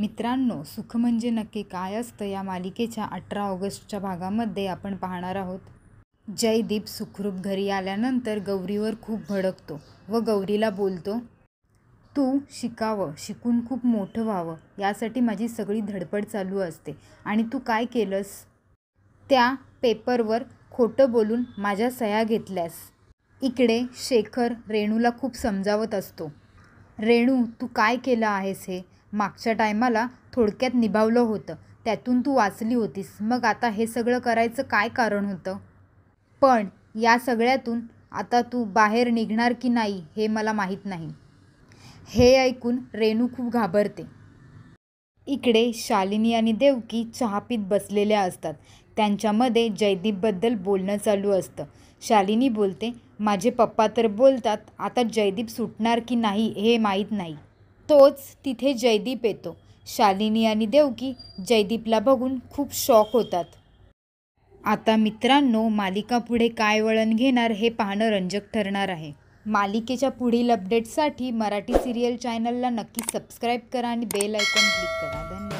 मित्रांनो सुख म्हणजे नक्की काय असतं या मालिकेच्या अठरा ऑगस्टच्या भागामध्ये आपण पाहणार आहोत जयदीप सुखरूप घरी आल्यानंतर गौरीवर खूप भडकतो व गौरीला बोलतो तू शिकावं शिकून खूप मोठं व्हावं यासाठी माझी सगळी धडपड चालू असते आणि तू काय केलंस त्या पेपरवर खोटं बोलून माझ्या सह्या घेतल्यास इकडे शेखर रेणूला खूप समजावत असतो रेणू तू काय केलं आहेस हे मागच्या टायमाला थोडक्यात निभावलं होतं त्यातून तू वाचली होतीस मग आता हे सगळं करायचं काय कारण होतं पण या सगळ्यातून आता तू बाहेर निघणार की नाही हे मला माहीत नाही हे ऐकून रेणू खूप घाबरते इकडे शालिनी आणि देवकी चहा पीत बसलेल्या असतात त्यांच्यामध्ये जयदीपबद्दल बोलणं चालू असतं शालिनी बोलते माझे पप्पा तर बोलतात आता जयदीप सुटणार की नाही हे माहीत नाही तोच तिथे जयदीप येतो शालिनी आणि देवकी जयदीपला बघून खूप शॉक होतात आता मित्रांनो मालिका पुढे काय वळण घेणार हे पाहणं रंजक ठरणार आहे मालिकेच्या पुढील अपडेटसाठी मराठी सिरियल चॅनलला नक्की सबस्क्राईब करा आणि बेल आयकॉन क्लिक करा धन्यवाद